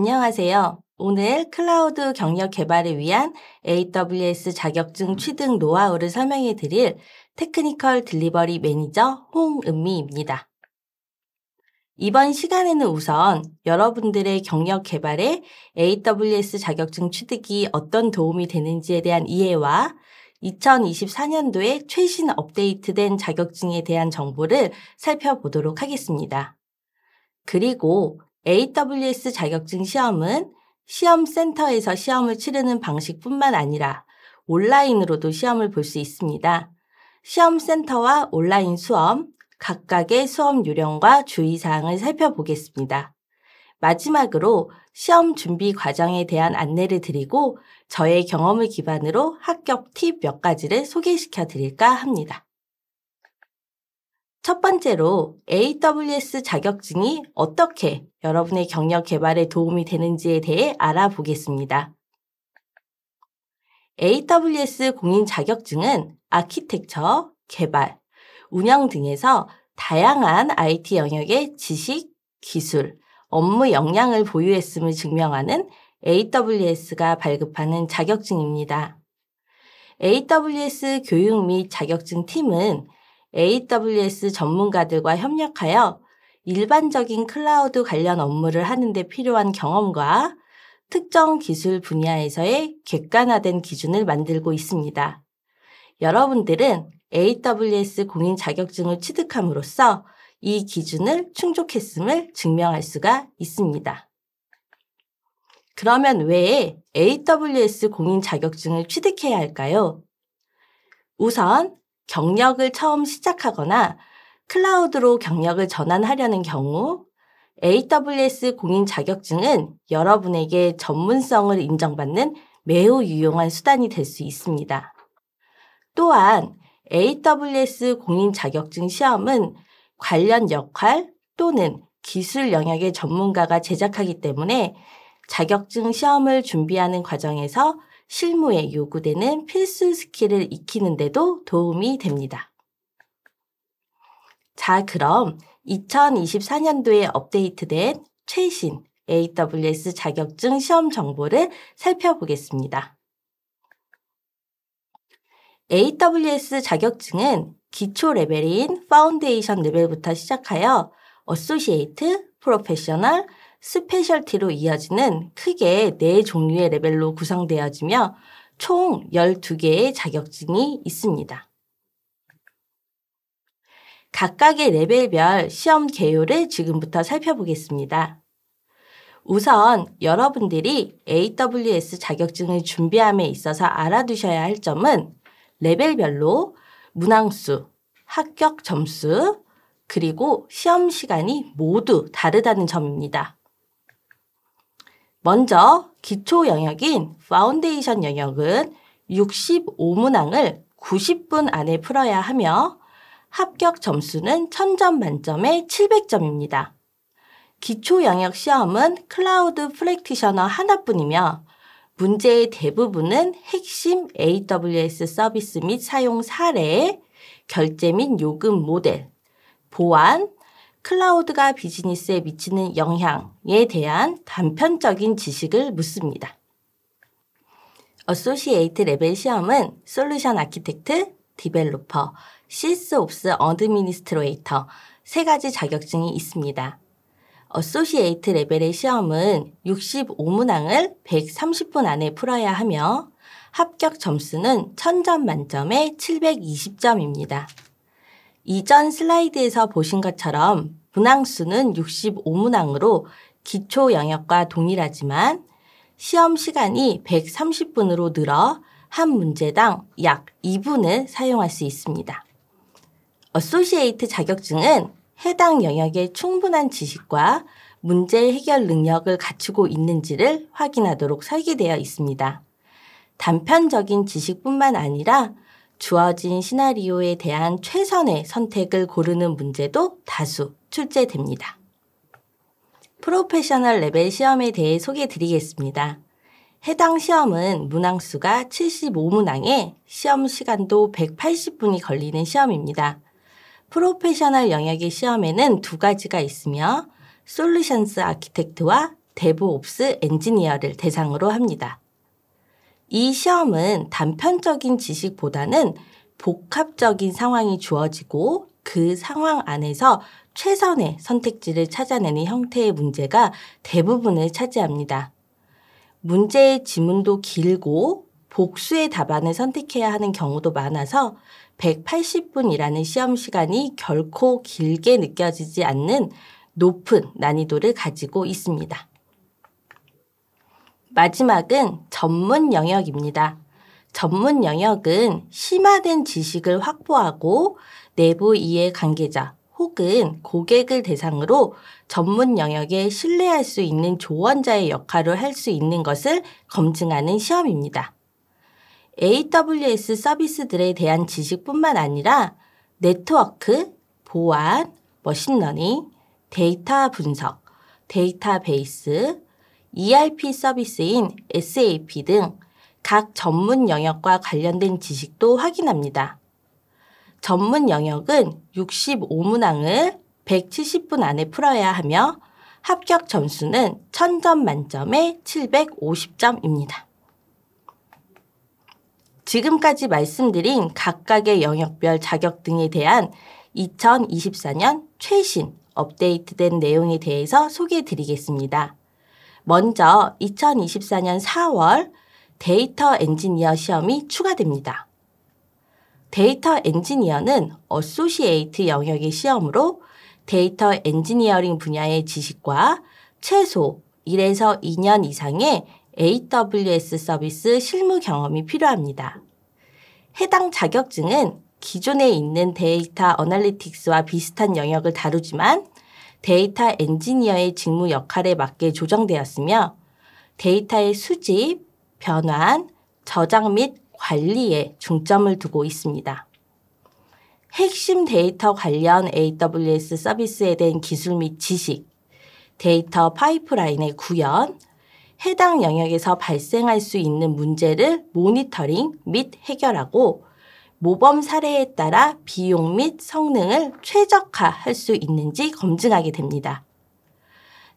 안녕하세요. 오늘 클라우드 경력 개발을 위한 AWS 자격증 음. 취득 노하우를 설명해 드릴 테크니컬 딜리버리 매니저 홍은미입니다. 이번 시간에는 우선 여러분들의 경력 개발에 AWS 자격증 취득이 어떤 도움이 되는지에 대한 이해와 2024년도에 최신 업데이트된 자격증에 대한 정보를 살펴보도록 하겠습니다. 그리고 AWS 자격증 시험은 시험센터에서 시험을 치르는 방식뿐만 아니라 온라인으로도 시험을 볼 수 있습니다. 시험센터와 온라인 수험, 각각의 수험 요령과 주의사항을 살펴보겠습니다. 마지막으로 시험 준비 과정에 대한 안내를 드리고 저의 경험을 기반으로 합격 팁 몇 가지를 소개시켜 드릴까 합니다. 첫 번째로 AWS 자격증이 어떻게 여러분의 경력 개발에 도움이 되는지에 대해 알아보겠습니다. AWS 공인 자격증은 아키텍처, 개발, 운영 등에서 다양한 IT 영역의 지식, 기술, 업무 역량을 보유했음을 증명하는 AWS가 발급하는 자격증입니다. AWS 교육 및 자격증 팀은 AWS 전문가들과 협력하여 일반적인 클라우드 관련 업무를 하는데 필요한 경험과 특정 기술 분야에서의 객관화된 기준을 만들고 있습니다. 여러분들은 AWS 공인 자격증을 취득함으로써 이 기준을 충족했음을 증명할 수가 있습니다. 그러면 왜 AWS 공인 자격증을 취득해야 할까요? 우선 경력을 처음 시작하거나 클라우드로 경력을 전환하려는 경우 AWS 공인 자격증은 여러분에게 전문성을 인정받는 매우 유용한 수단이 될 수 있습니다. 또한 AWS 공인 자격증 시험은 관련 역할 또는 기술 영역의 전문가가 제작하기 때문에 자격증 시험을 준비하는 과정에서 실무에 요구되는 필수 스킬을 익히는데도 도움이 됩니다. 자, 그럼 2024년도에 업데이트된 최신 AWS 자격증 시험 정보를 살펴보겠습니다. AWS 자격증은 기초 레벨인 파운데이션 레벨부터 시작하여 어소시에이트, 프로페셔널, 스페셜티로 이어지는 크게 네 종류의 레벨로 구성되어지며 총 12개의 자격증이 있습니다. 각각의 레벨별 시험 개요를 지금부터 살펴보겠습니다. 우선 여러분들이 AWS 자격증을 준비함에 있어서 알아두셔야 할 점은 레벨별로 문항수, 합격 점수, 그리고 시험 시간이 모두 다르다는 점입니다. 먼저 기초 영역인 파운데이션 영역은 65문항을 90분 안에 풀어야 하며 합격 점수는 1000점 만점에 700점입니다. 기초 영역 시험은 클라우드 프랙티셔너 하나뿐이며 문제의 대부분은 핵심 AWS 서비스 및 사용 사례, 결제 및 요금 모델, 보안, 클라우드가 비즈니스에 미치는 영향에 대한 단편적인 지식을 묻습니다. 어소시에이트 레벨 시험은 솔루션 아키텍트, 디벨로퍼, 시스옵스 어드미니스트레이터 세 가지 자격증이 있습니다. 어소시에이트 레벨의 시험은 65문항을 130분 안에 풀어야 하며 합격 점수는 1000점 만점에 720점입니다. 이전 슬라이드에서 보신 것처럼 문항수는 65문항으로 기초 영역과 동일하지만 시험 시간이 130분으로 늘어 한 문제당 약 2분을 사용할 수 있습니다. 어소시에이트 자격증은 해당 영역에 충분한 지식과 문제 해결 능력을 갖추고 있는지를 확인하도록 설계되어 있습니다. 단편적인 지식뿐만 아니라 주어진 시나리오에 대한 최선의 선택을 고르는 문제도 다수 출제됩니다. 프로페셔널 레벨 시험에 대해 소개 해 드리겠습니다. 해당 시험은 문항수가 75문항에 시험 시간도 180분이 걸리는 시험입니다. 프로페셔널 영역의 시험에는 두 가지가 있으며 솔루션스 아키텍트와 데브옵스 엔지니어를 대상으로 합니다. 이 시험은 단편적인 지식보다는 복합적인 상황이 주어지고 그 상황 안에서 최선의 선택지를 찾아내는 형태의 문제가 대부분을 차지합니다. 문제의 지문도 길고 복수의 답안을 선택해야 하는 경우도 많아서 180분이라는 시험 시간이 결코 길게 느껴지지 않는 높은 난이도를 가지고 있습니다. 마지막은 전문 영역입니다. 전문 영역은 심화된 지식을 확보하고 내부 이해 관계자 혹은 고객을 대상으로 전문 영역에 신뢰할 수 있는 조언자의 역할을 할 수 있는 것을 검증하는 시험입니다. AWS 서비스들에 대한 지식뿐만 아니라 네트워크, 보안, 머신러닝, 데이터 분석, 데이터베이스, ERP 서비스인 SAP 등 각 전문 영역과 관련된 지식도 확인합니다. 전문 영역은 65문항을 170분 안에 풀어야 하며 합격 점수는 1000점 만점에 750점입니다. 지금까지 말씀드린 각각의 영역별 자격 등에 대한 2024년 최신 업데이트된 내용에 대해서 소개해 드리겠습니다. 먼저 2024년 4월 데이터 엔지니어 시험이 추가됩니다. 데이터 엔지니어는 어소시에이트 영역의 시험으로 데이터 엔지니어링 분야의 지식과 최소 1에서 2년 이상의 AWS 서비스 실무 경험이 필요합니다. 해당 자격증은 기존에 있는 데이터 어널리틱스와 비슷한 영역을 다루지만 데이터 엔지니어의 직무 역할에 맞게 조정되었으며 데이터의 수집, 변환, 저장 및 관리에 중점을 두고 있습니다. 핵심 데이터 관련 AWS 서비스에 대한 기술 및 지식, 데이터 파이프라인의 구현, 해당 영역에서 발생할 수 있는 문제를 모니터링 및 해결하고 모범 사례에 따라 비용 및 성능을 최적화할 수 있는지 검증하게 됩니다.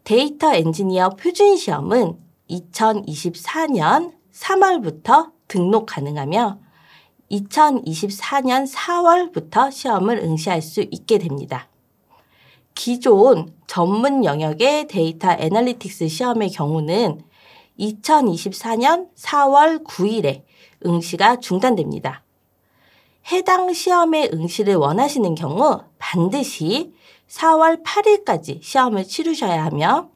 데이터 엔지니어 표준 시험은 2024년 3월부터 등록 가능하며 2024년 4월부터 시험을 응시할 수 있게 됩니다. 기존 전문 영역의 데이터 애널리틱스 시험의 경우는 2024년 4월 9일에 응시가 중단됩니다. 해당 시험의 응시를 원하시는 경우 반드시 4월 8일까지 시험을 치르셔야 하며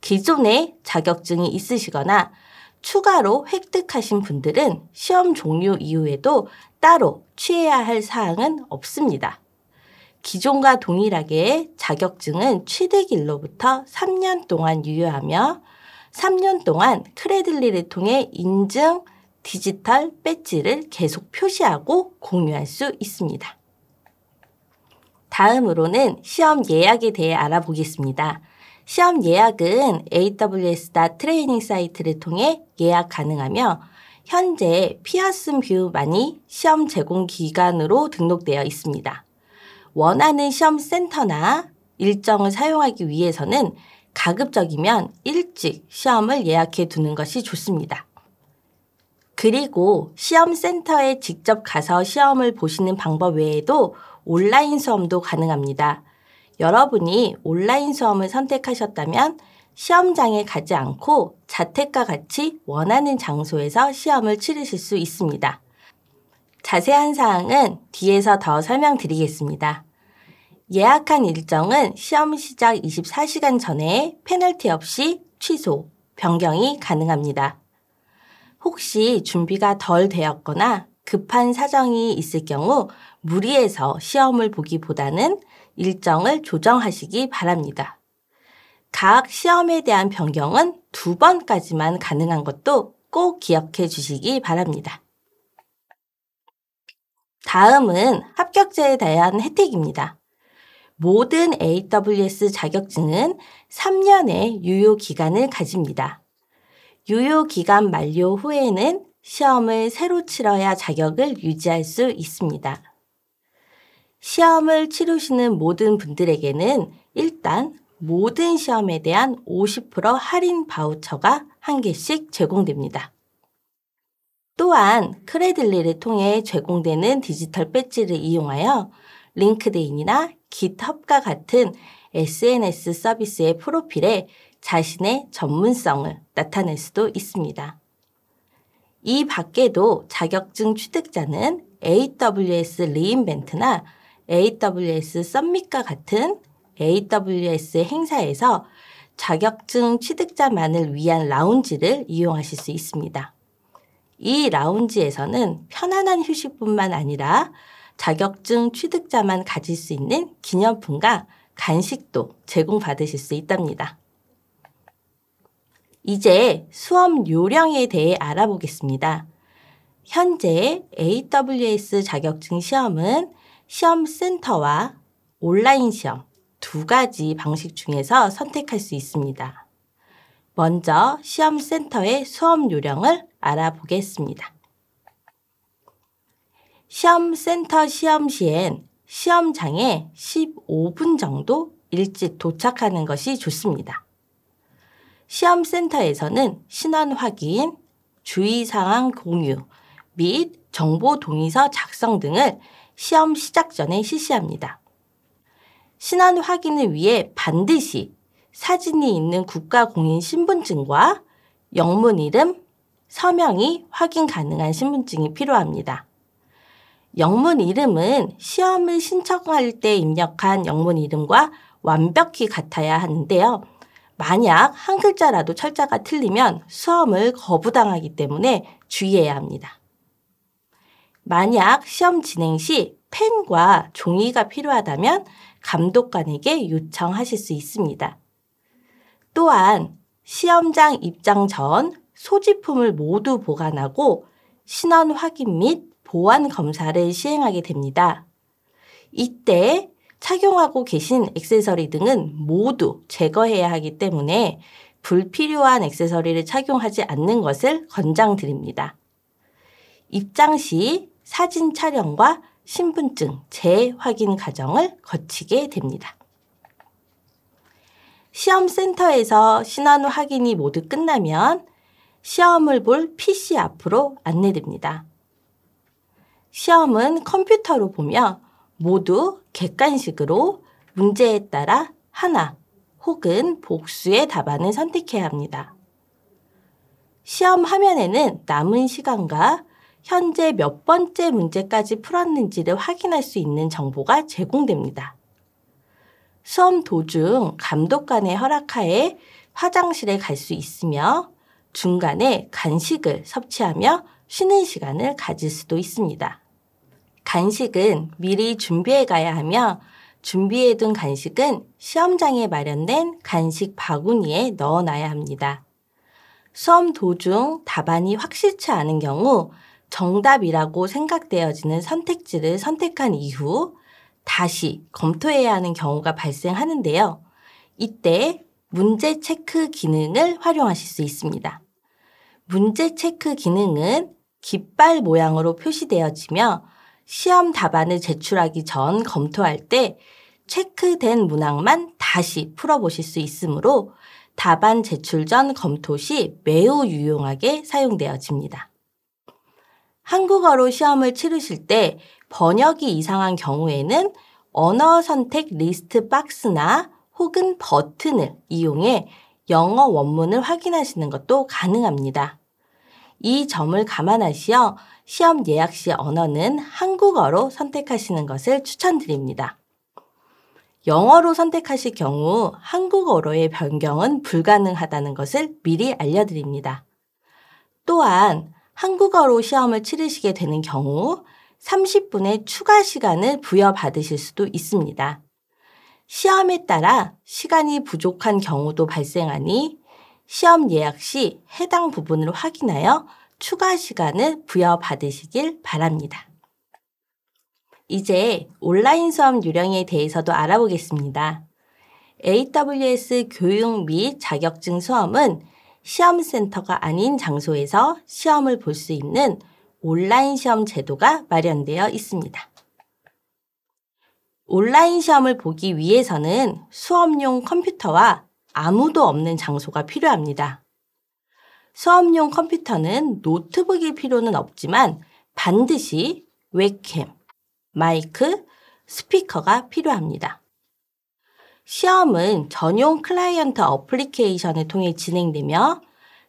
기존에 자격증이 있으시거나 추가로 획득하신 분들은 시험 종료 이후에도 따로 취해야 할 사항은 없습니다. 기존과 동일하게 자격증은 취득일로부터 3년 동안 유효하며 3년 동안 크레들리를 통해 인증, 디지털 배지를 계속 표시하고 공유할 수 있습니다. 다음으로는 시험 예약에 대해 알아보겠습니다. 시험 예약은 AWS 다 트레이닝 사이트를 통해 예약 가능하며 현재 피어슨 뷰만이 시험 제공 기관으로 등록되어 있습니다. 원하는 시험 센터나 일정을 사용하기 위해서는 가급적이면 일찍 시험을 예약해 두는 것이 좋습니다. 그리고 시험센터에 직접 가서 시험을 보시는 방법 외에도 온라인 수험도 가능합니다. 여러분이 온라인 수험을 선택하셨다면 시험장에 가지 않고 자택과 같이 원하는 장소에서 시험을 치르실 수 있습니다. 자세한 사항은 뒤에서 더 설명드리겠습니다. 예약한 일정은 시험 시작 24시간 전에 페널티 없이 취소, 변경이 가능합니다. 혹시 준비가 덜 되었거나 급한 사정이 있을 경우 무리해서 시험을 보기보다는 일정을 조정하시기 바랍니다. 각 시험에 대한 변경은 두 번까지만 가능한 것도 꼭 기억해 주시기 바랍니다. 다음은 합격자에 대한 혜택입니다. 모든 AWS 자격증은 3년의 유효 기간을 가집니다. 유효 기간 만료 후에는 시험을 새로 치러야 자격을 유지할 수 있습니다. 시험을 치르시는 모든 분들에게는 일단 모든 시험에 대한 50% 할인 바우처가 한 개씩 제공됩니다. 또한 크레들리를 통해 제공되는 디지털 배지를 이용하여 링크드인이나 깃헙과 같은 SNS 서비스의 프로필에 자신의 전문성을 나타낼 수도 있습니다. 이 밖에도 자격증 취득자는 AWS 리인벤트나 AWS 썸밋과 같은 AWS 행사에서 자격증 취득자만을 위한 라운지를 이용하실 수 있습니다. 이 라운지에서는 편안한 휴식뿐만 아니라 자격증 취득자만 가질 수 있는 기념품과 간식도 제공받으실 수 있답니다. 이제 수업 요령에 대해 알아보겠습니다. 현재 AWS 자격증 시험은 시험센터와 온라인 시험 두 가지 방식 중에서 선택할 수 있습니다. 먼저 시험센터의 수업 요령을 알아보겠습니다. 시험센터 시험 시엔 시험장에 15분 정도 일찍 도착하는 것이 좋습니다. 시험센터에서는 신원 확인, 주의사항 공유 및 정보 동의서 작성 등을 시험 시작 전에 실시합니다. 신원 확인을 위해 반드시 사진이 있는 국가공인 신분증과 영문 이름, 서명이 확인 가능한 신분증이 필요합니다. 영문 이름은 시험을 신청할 때 입력한 영문 이름과 완벽히 같아야 하는데요. 만약 한 글자라도 철자가 틀리면 수험을 거부당하기 때문에 주의해야 합니다. 만약 시험 진행 시 펜과 종이가 필요하다면 감독관에게 요청하실 수 있습니다. 또한 시험장 입장 전 소지품을 모두 보관하고 신원 확인 및 보안 검사를 시행하게 됩니다. 이때 착용하고 계신 액세서리 등은 모두 제거해야 하기 때문에 불필요한 액세서리를 착용하지 않는 것을 권장드립니다. 입장 시 사진 촬영과 신분증 재확인 과정을 거치게 됩니다. 시험센터에서 신원 확인이 모두 끝나면 시험을 볼 PC 앞으로 안내됩니다. 시험은 컴퓨터로 보며 모두 객관식으로 문제에 따라 하나 혹은 복수의 답안을 선택해야 합니다. 시험 화면에는 남은 시간과 현재 몇 번째 문제까지 풀었는지를 확인할 수 있는 정보가 제공됩니다. 수험 도중 감독관의 허락하에 화장실에 갈 수 있으며 중간에 간식을 섭취하며 쉬는 시간을 가질 수도 있습니다. 간식은 미리 준비해 가야 하며 준비해 둔 간식은 시험장에 마련된 간식 바구니에 넣어 놔야 합니다. 수험 도중 답안이 확실치 않은 경우 정답이라고 생각되어지는 선택지를 선택한 이후 다시 검토해야 하는 경우가 발생하는데요. 이때 문제 체크 기능을 활용하실 수 있습니다. 문제 체크 기능은 깃발 모양으로 표시되어지며 시험 답안을 제출하기 전 검토할 때 체크된 문항만 다시 풀어보실 수 있으므로 답안 제출 전 검토 시 매우 유용하게 사용되어집니다. 한국어로 시험을 치르실 때 번역이 이상한 경우에는 언어 선택 리스트 박스나 혹은 버튼을 이용해 영어 원문을 확인하시는 것도 가능합니다. 이 점을 감안하시어 시험 예약 시 언어는 한국어로 선택하시는 것을 추천드립니다. 영어로 선택하실 경우 한국어로의 변경은 불가능하다는 것을 미리 알려드립니다. 또한 한국어로 시험을 치르시게 되는 경우 30분의 추가 시간을 부여받으실 수도 있습니다. 시험에 따라 시간이 부족한 경우도 발생하니 시험 예약 시 해당 부분을 확인하여 추가 시간을 부여받으시길 바랍니다. 이제 온라인 수업 요령에 대해서도 알아보겠습니다. AWS 교육 및 자격증 수험은 시험센터가 아닌 장소에서 시험을 볼 수 있는 온라인 시험 제도가 마련되어 있습니다. 온라인 시험을 보기 위해서는 수업용 컴퓨터와 아무도 없는 장소가 필요합니다. 수업용 컴퓨터는 노트북일 필요는 없지만 반드시 웹캠, 마이크, 스피커가 필요합니다. 시험은 전용 클라이언트 어플리케이션을 통해 진행되며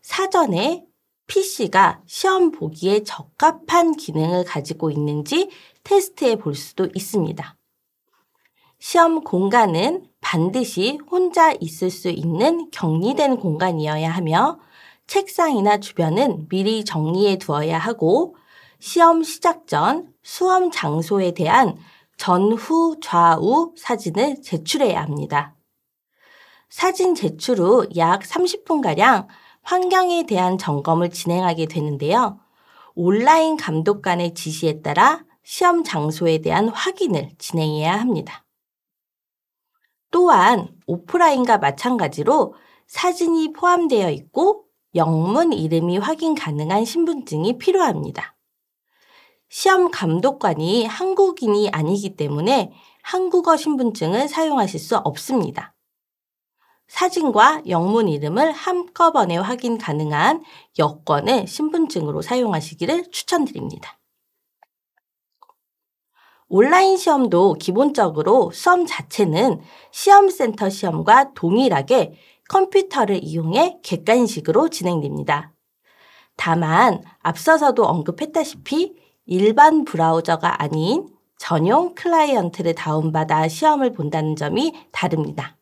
사전에 PC가 시험 보기에 적합한 기능을 가지고 있는지 테스트해 볼 수도 있습니다. 시험 공간은 반드시 혼자 있을 수 있는 격리된 공간이어야 하며 책상이나 주변은 미리 정리해 두어야 하고 시험 시작 전 수험 장소에 대한 전후 좌우 사진을 제출해야 합니다. 사진 제출 후 약 30분가량 환경에 대한 점검을 진행하게 되는데요. 온라인 감독관의 지시에 따라 시험 장소에 대한 확인을 진행해야 합니다. 또한 오프라인과 마찬가지로 사진이 포함되어 있고 영문 이름이 확인 가능한 신분증이 필요합니다. 시험 감독관이 한국인이 아니기 때문에 한국어 신분증을 사용하실 수 없습니다. 사진과 영문 이름을 한꺼번에 확인 가능한 여권을 신분증으로 사용하시기를 추천드립니다. 온라인 시험도 기본적으로 수험 자체는 시험센터 시험과 동일하게 컴퓨터를 이용해 객관식으로 진행됩니다. 다만 앞서서도 언급했다시피 일반 브라우저가 아닌 전용 클라이언트를 다운받아 시험을 본다는 점이 다릅니다.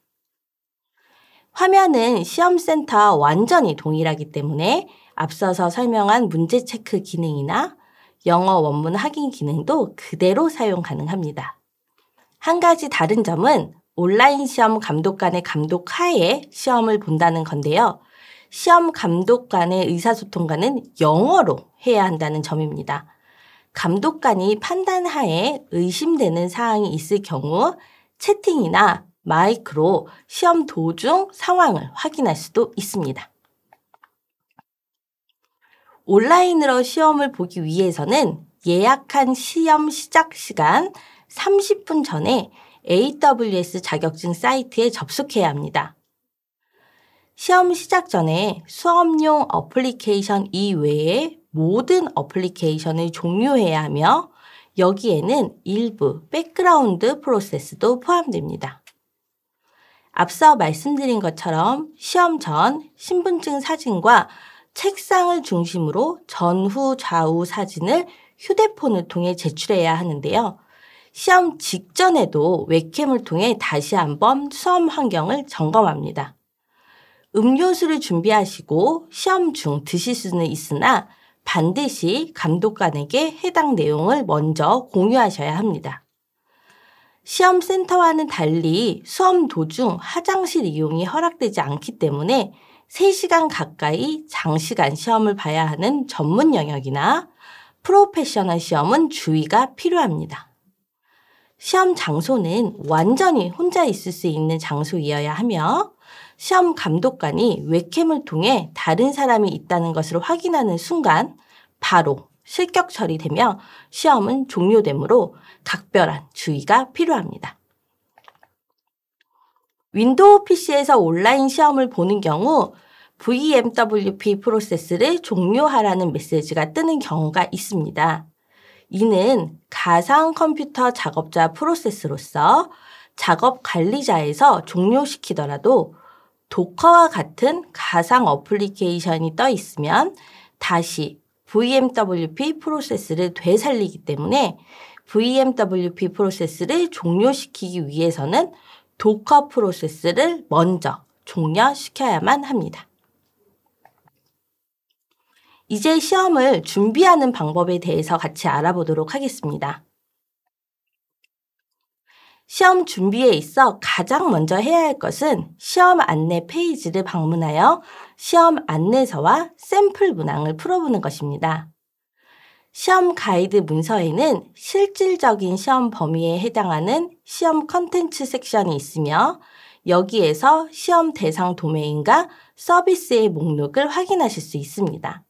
화면은 시험센터와 완전히 동일하기 때문에 앞서서 설명한 문제 체크 기능이나 영어 원문 확인 기능도 그대로 사용 가능합니다. 한 가지 다른 점은 온라인 시험 감독관의 감독 하에 시험을 본다는 건데요. 시험 감독관의 의사소통과는 영어로 해야 한다는 점입니다. 감독관이 판단하에 의심되는 사항이 있을 경우 채팅이나 마이크로 시험 도중 상황을 확인할 수도 있습니다. 온라인으로 시험을 보기 위해서는 예약한 시험 시작 시간 30분 전에 AWS 자격증 사이트에 접속해야 합니다. 시험 시작 전에 수업용 어플리케이션 이외에 모든 어플리케이션을 종료해야 하며 여기에는 일부 백그라운드 프로세스도 포함됩니다. 앞서 말씀드린 것처럼 시험 전 신분증 사진과 책상을 중심으로 전후 좌우 사진을 휴대폰을 통해 제출해야 하는데요. 시험 직전에도 웹캠을 통해 다시 한번 수험 환경을 점검합니다. 음료수를 준비하시고 시험 중 드실 수는 있으나 반드시 감독관에게 해당 내용을 먼저 공유하셔야 합니다. 시험 센터와는 달리 수험 도중 화장실 이용이 허락되지 않기 때문에 3시간 가까이 장시간 시험을 봐야 하는 전문 영역이나 프로페셔널 시험은 주의가 필요합니다. 시험 장소는 완전히 혼자 있을 수 있는 장소이어야 하며 시험 감독관이 웹캠을 통해 다른 사람이 있다는 것을 확인하는 순간 바로 실격 처리되며 시험은 종료되므로 각별한 주의가 필요합니다. 윈도우 PC에서 온라인 시험을 보는 경우 VMWP 프로세스를 종료하라는 메시지가 뜨는 경우가 있습니다. 이는 가상 컴퓨터 작업자 프로세스로서 작업 관리자에서 종료시키더라도 도커와 같은 가상 어플리케이션이 떠 있으면 다시 VMWP 프로세스를 되살리기 때문에 VMWP 프로세스를 종료시키기 위해서는 독화 프로세스를 먼저 종료시켜야만 합니다. 이제 시험을 준비하는 방법에 대해서 같이 알아보도록 하겠습니다. 시험 준비에 있어 가장 먼저 해야 할 것은 시험 안내 페이지를 방문하여 시험 안내서와 샘플 문항을 풀어보는 것입니다. 시험 가이드 문서에는 실질적인 시험 범위에 해당하는 시험 컨텐츠 섹션이 있으며 여기에서 시험 대상 도메인과 서비스의 목록을 확인하실 수 있습니다.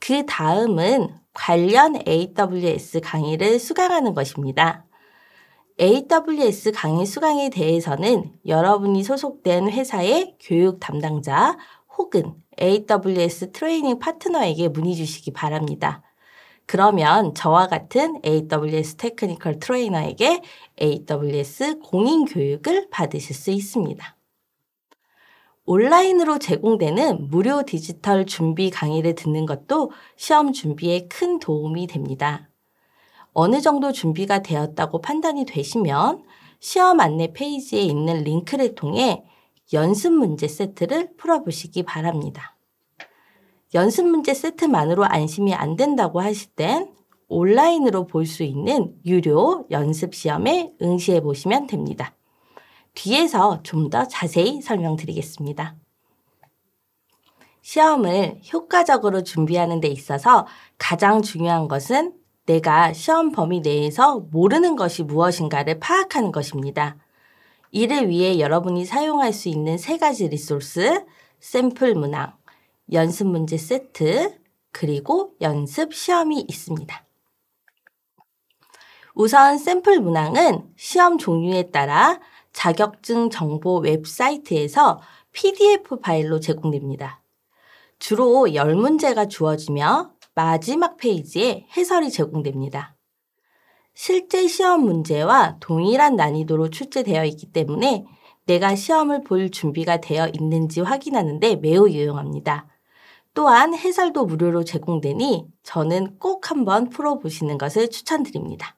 그 다음은 관련 AWS 강의를 수강하는 것입니다. AWS 강의 수강에 대해서는 여러분이 소속된 회사의 교육 담당자 혹은 AWS 트레이닝 파트너에게 문의 주시기 바랍니다. 그러면 저와 같은 AWS 테크니컬 트레이너에게 AWS 공인 교육을 받으실 수 있습니다. 온라인으로 제공되는 무료 디지털 준비 강의를 듣는 것도 시험 준비에 큰 도움이 됩니다. 어느 정도 준비가 되었다고 판단이 되시면 시험 안내 페이지에 있는 링크를 통해 연습 문제 세트를 풀어보시기 바랍니다. 연습 문제 세트만으로 안심이 안 된다고 하실 땐 온라인으로 볼 수 있는 유료 연습 시험에 응시해 보시면 됩니다. 뒤에서 좀 더 자세히 설명드리겠습니다. 시험을 효과적으로 준비하는 데 있어서 가장 중요한 것은 내가 시험 범위 내에서 모르는 것이 무엇인가를 파악하는 것입니다. 이를 위해 여러분이 사용할 수 있는 세 가지 리소스, 샘플 문항, 연습 문제 세트, 그리고 연습 시험이 있습니다. 우선 샘플 문항은 시험 종류에 따라 자격증 정보 웹사이트에서 PDF 파일로 제공됩니다. 주로 10문제가 주어지며 마지막 페이지에 해설이 제공됩니다. 실제 시험 문제와 동일한 난이도로 출제되어 있기 때문에 내가 시험을 볼 준비가 되어 있는지 확인하는데 매우 유용합니다. 또한 해설도 무료로 제공되니 저는 꼭 한번 풀어보시는 것을 추천드립니다.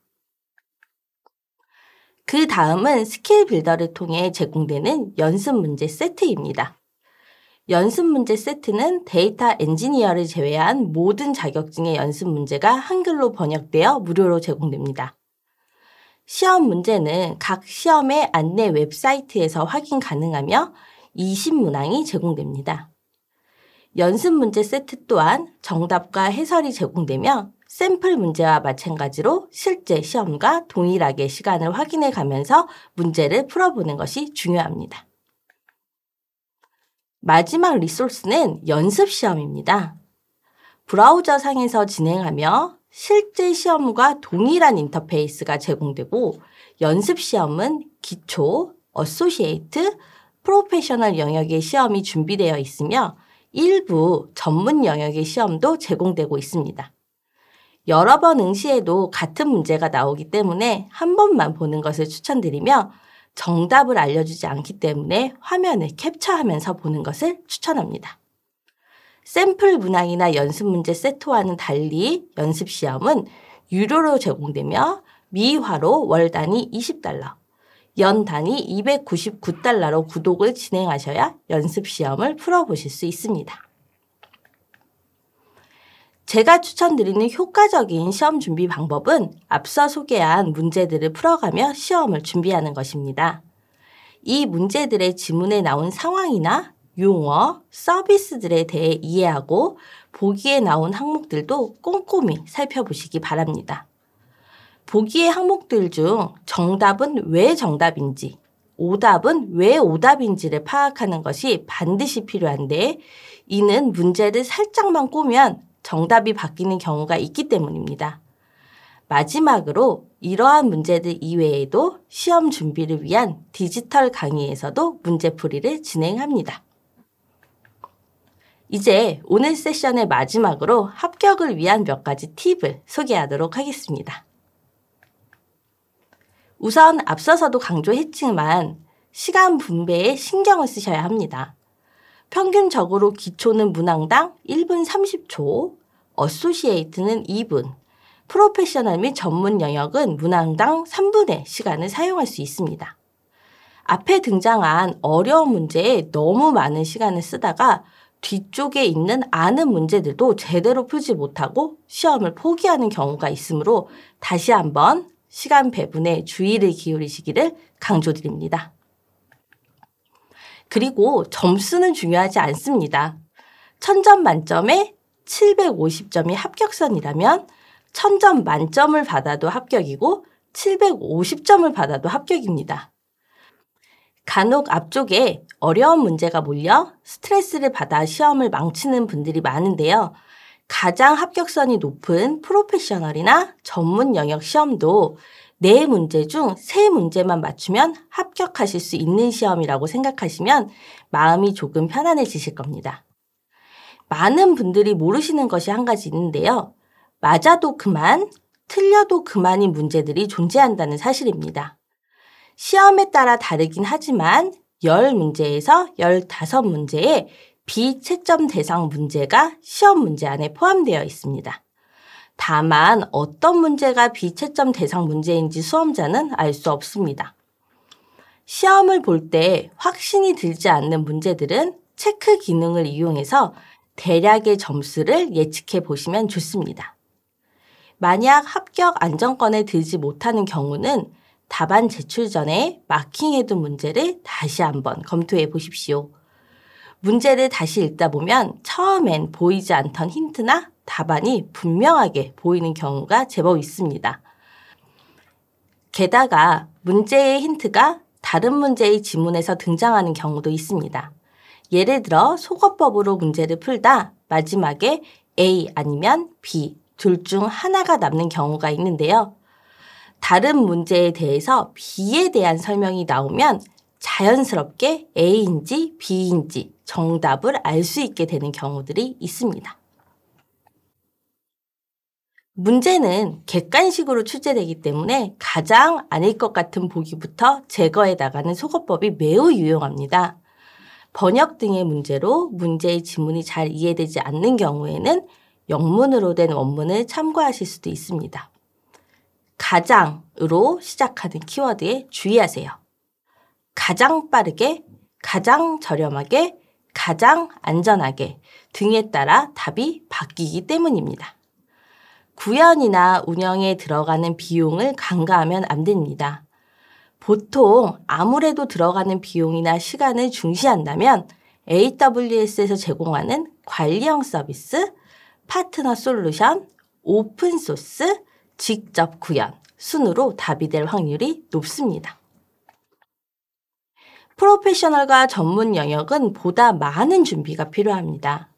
그 다음은 스킬 빌더를 통해 제공되는 연습 문제 세트입니다. 연습 문제 세트는 데이터 엔지니어를 제외한 모든 자격증의 연습 문제가 한글로 번역되어 무료로 제공됩니다. 시험 문제는 각 시험의 안내 웹사이트에서 확인 가능하며 20문항이 제공됩니다. 연습 문제 세트 또한 정답과 해설이 제공되며 샘플 문제와 마찬가지로 실제 시험과 동일하게 시간을 확인해 가면서 문제를 풀어보는 것이 중요합니다. 마지막 리소스는 연습 시험입니다. 브라우저 상에서 진행하며 실제 시험과 동일한 인터페이스가 제공되고 연습 시험은 기초, 어소시에이트, 프로페셔널 영역의 시험이 준비되어 있으며 일부 전문 영역의 시험도 제공되고 있습니다. 여러 번 응시해도 같은 문제가 나오기 때문에 한 번만 보는 것을 추천드리며 정답을 알려주지 않기 때문에 화면을 캡처하면서 보는 것을 추천합니다. 샘플 문항이나 연습 문제 세트와는 달리 연습 시험은 유료로 제공되며 미화로 월 단위 20달러, 연 단위 299달러로 구독을 진행하셔야 연습 시험을 풀어보실 수 있습니다. 제가 추천드리는 효과적인 시험 준비 방법은 앞서 소개한 문제들을 풀어가며 시험을 준비하는 것입니다. 이 문제들의 지문에 나온 상황이나 용어, 서비스들에 대해 이해하고 보기에 나온 항목들도 꼼꼼히 살펴보시기 바랍니다. 보기의 항목들 중 정답은 왜 정답인지, 오답은 왜 오답인지를 파악하는 것이 반드시 필요한데, 이는 문제를 살짝만 꼬면 정답이 바뀌는 경우가 있기 때문입니다. 마지막으로 이러한 문제들 이외에도 시험 준비를 위한 디지털 강의에서도 문제풀이를 진행합니다. 이제 오늘 세션의 마지막으로 합격을 위한 몇 가지 팁을 소개하도록 하겠습니다. 우선 앞서서도 강조했지만 시간 분배에 신경을 쓰셔야 합니다. 평균적으로 기초는 문항당 1분 30초, 어소시에이트는 2분, 프로페셔널 및 전문 영역은 문항당 3분의 시간을 사용할 수 있습니다. 앞에 등장한 어려운 문제에 너무 많은 시간을 쓰다가 뒤쪽에 있는 아는 문제들도 제대로 풀지 못하고 시험을 포기하는 경우가 있으므로 다시 한번 시간 배분에 주의를 기울이시기를 강조드립니다. 그리고 점수는 중요하지 않습니다. 1000점 만점에 750점이 합격선이라면 1000점 만점을 받아도 합격이고 750점을 받아도 합격입니다. 간혹 앞쪽에 어려운 문제가 몰려 스트레스를 받아 시험을 망치는 분들이 많은데요. 가장 합격선이 높은 프로페셔널이나 전문 영역 시험도 네 문제 중 세 문제만 맞추면 합격하실 수 있는 시험이라고 생각하시면 마음이 조금 편안해지실 겁니다. 많은 분들이 모르시는 것이 한 가지 있는데요. 맞아도 그만, 틀려도 그만인 문제들이 존재한다는 사실입니다. 시험에 따라 다르긴 하지만 10문제에서 15문제에 비채점 대상 문제가 시험 문제 안에 포함되어 있습니다. 다만 어떤 문제가 비채점 대상 문제인지 수험자는 알 수 없습니다. 시험을 볼 때 확신이 들지 않는 문제들은 체크 기능을 이용해서 대략의 점수를 예측해 보시면 좋습니다. 만약 합격 안정권에 들지 못하는 경우는 답안 제출 전에 마킹해둔 문제를 다시 한번 검토해 보십시오. 문제를 다시 읽다 보면 처음엔 보이지 않던 힌트나 답안이 분명하게 보이는 경우가 제법 있습니다. 게다가 문제의 힌트가 다른 문제의 지문에서 등장하는 경우도 있습니다. 예를 들어 소거법으로 문제를 풀다 마지막에 A 아니면 B 둘 중 하나가 남는 경우가 있는데요. 다른 문제에 대해서 B에 대한 설명이 나오면 자연스럽게 A인지 B인지 정답을 알 수 있게 되는 경우들이 있습니다. 문제는 객관식으로 출제되기 때문에 가장 아닐 것 같은 보기부터 제거해 나가는 소거법이 매우 유용합니다. 번역 등의 문제로 문제의 지문이 잘 이해되지 않는 경우에는 영문으로 된 원문을 참고하실 수도 있습니다. 가장으로 시작하는 키워드에 주의하세요. 가장 빠르게, 가장 저렴하게, 가장 안전하게 등에 따라 답이 바뀌기 때문입니다. 구현이나 운영에 들어가는 비용을 간과하면 안 됩니다. 보통 아무래도 들어가는 비용이나 시간을 중시한다면 AWS에서 제공하는 관리형 서비스, 파트너 솔루션, 오픈소스, 직접 구현 순으로 답이 될 확률이 높습니다. 프로페셔널과 전문 영역은 보다 많은 준비가 필요합니다.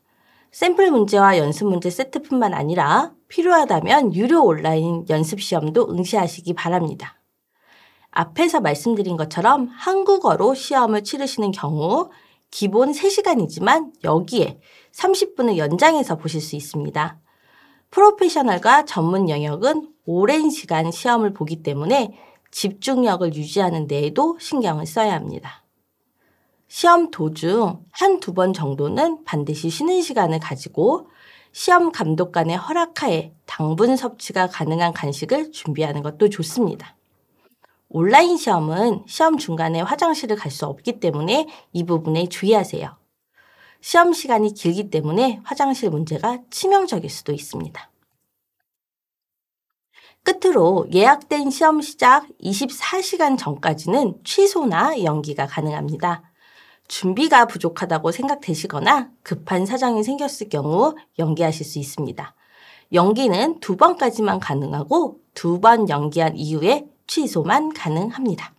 샘플 문제와 연습 문제 세트뿐만 아니라 필요하다면 유료 온라인 연습 시험도 응시하시기 바랍니다. 앞에서 말씀드린 것처럼 한국어로 시험을 치르시는 경우 기본 3시간이지만 여기에 30분을 연장해서 보실 수 있습니다. 프로페셔널과 전문 영역은 오랜 시간 시험을 보기 때문에 집중력을 유지하는 데에도 신경을 써야 합니다. 시험 도중 한두 번 정도는 반드시 쉬는 시간을 가지고 시험 감독관의 허락하에 당분 섭취가 가능한 간식을 준비하는 것도 좋습니다. 온라인 시험은 시험 중간에 화장실을 갈 수 없기 때문에 이 부분에 주의하세요. 시험 시간이 길기 때문에 화장실 문제가 치명적일 수도 있습니다. 끝으로 예약된 시험 시작 24시간 전까지는 취소나 연기가 가능합니다. 준비가 부족하다고 생각되시거나 급한 사정이 생겼을 경우 연기하실 수 있습니다. 연기는 두 번까지만 가능하고 두 번 연기한 이후에 취소만 가능합니다.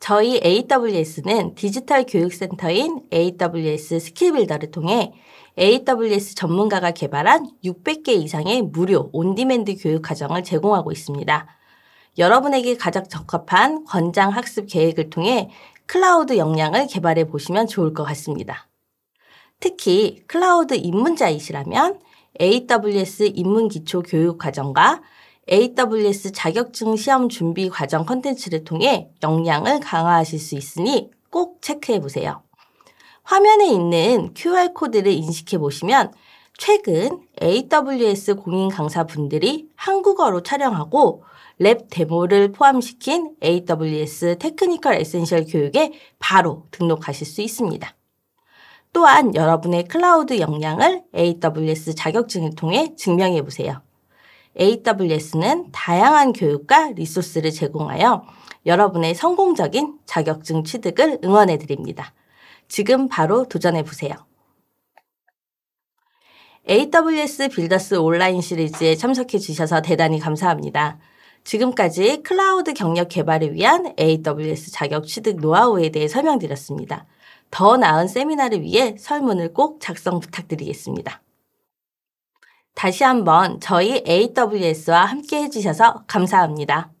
저희 AWS는 디지털 교육센터인 AWS 스킬빌더를 통해 AWS 전문가가 개발한 600개 이상의 무료 온디맨드 교육 과정을 제공하고 있습니다. 여러분에게 가장 적합한 권장 학습 계획을 통해 클라우드 역량을 개발해 보시면 좋을 것 같습니다. 특히 클라우드 입문자이시라면 AWS 입문 기초 교육 과정과 AWS 자격증 시험 준비 과정 컨텐츠를 통해 역량을 강화하실 수 있으니 꼭 체크해 보세요. 화면에 있는 QR코드를 인식해 보시면 최근 AWS 공인 강사분들이 한국어로 촬영하고 랩 데모를 포함시킨 AWS 테크니컬 에센셜 교육에 바로 등록하실 수 있습니다. 또한 여러분의 클라우드 역량을 AWS 자격증을 통해 증명해 보세요. AWS는 다양한 교육과 리소스를 제공하여 여러분의 성공적인 자격증 취득을 응원해 드립니다. 지금 바로 도전해 보세요. AWS 빌더스 온라인 시리즈에 참석해 주셔서 대단히 감사합니다. 지금까지 클라우드 경력 개발을 위한 AWS 자격 취득 노하우에 대해 설명드렸습니다. 더 나은 세미나를 위해 설문을 꼭 작성 부탁드리겠습니다. 다시 한번 저희 AWS와 함께 해주셔서 감사합니다.